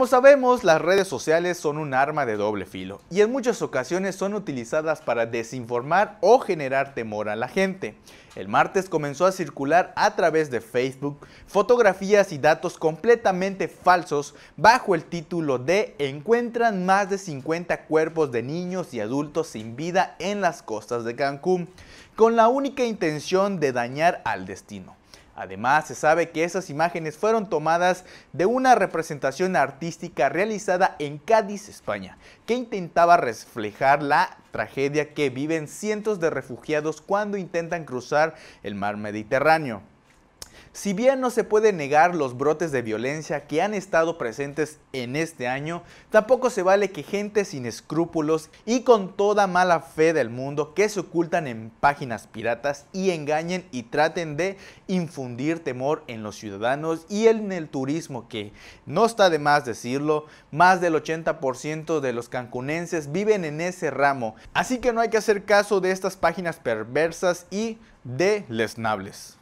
Como sabemos, las redes sociales son un arma de doble filo y en muchas ocasiones son utilizadas para desinformar o generar temor a la gente. El martes comenzó a circular a través de Facebook fotografías y datos completamente falsos bajo el título de Encuentran más de 50 cuerpos de niños y adultos sin vida en las costas de Cancún, con la única intención de dañar al destino. Además, se sabe que esas imágenes fueron tomadas de una representación artística realizada en Cádiz, España, que intentaba reflejar la tragedia que viven cientos de refugiados cuando intentan cruzar el mar Mediterráneo. Si bien no se puede negar los brotes de violencia que han estado presentes en este año, tampoco se vale que gente sin escrúpulos y con toda mala fe del mundo que se ocultan en páginas piratas y engañen y traten de infundir temor en los ciudadanos y en el turismo que, no está de más decirlo, más del 80% de los cancunenses viven en ese ramo, así que no hay que hacer caso de estas páginas perversas y deleznables.